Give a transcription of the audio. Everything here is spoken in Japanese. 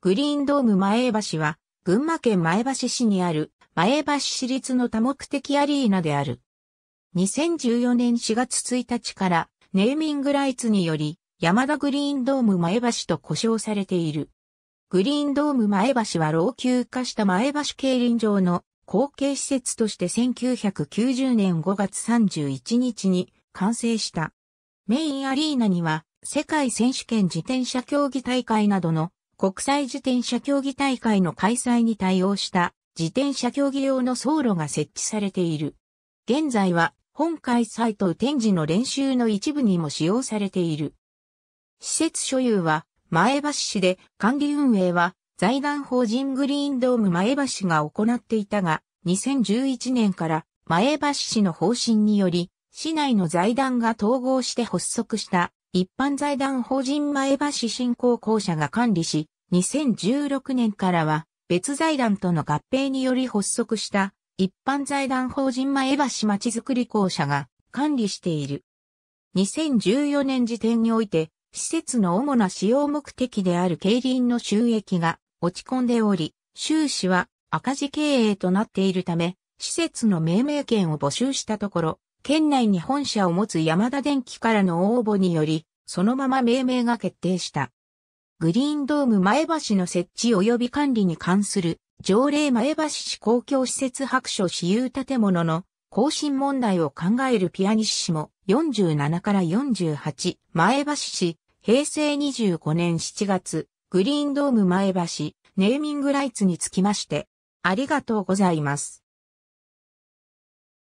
グリーンドーム前橋は、群馬県前橋市にある、前橋市立の多目的アリーナである。2014年4月1日から、ネーミングライツにより、山田グリーンドーム前橋と呼称されている。グリーンドーム前橋は老朽化した前橋競輪場の後継施設として1990年5月31日に完成した。メインアリーナには世界選手権自転車競技大会などの国際自転車競技大会の開催に対応した自転車競技用の走路が設置されている。現在は本開催と展示の練習の一部にも使用されている。施設所有は前橋市で管理運営は財団法人グリーンドーム前橋が行っていたが2011年から前橋市の方針により市内の財団が統合して発足した一般財団法人前橋振興公社が管理し、2016年からは別財団との合併により発足した一般財団法人前橋まちづくり公社が管理している。2014年時点において、施設の主な使用目的である競輪の収益が落ち込んでおり、収支は赤字経営となっているため、施設の命名権を募集したところ、県内に本社を持つ山田電機からの応募により、そのまま命名が決定した。グリーンドーム前橋の設置及び管理に関する条例前橋市公共施設白書私有建物の更新問題を考えるピアニッシモ47から48前橋市平成25年7月グリーンドーム前橋ネーミングライツにつきましてありがとうございます。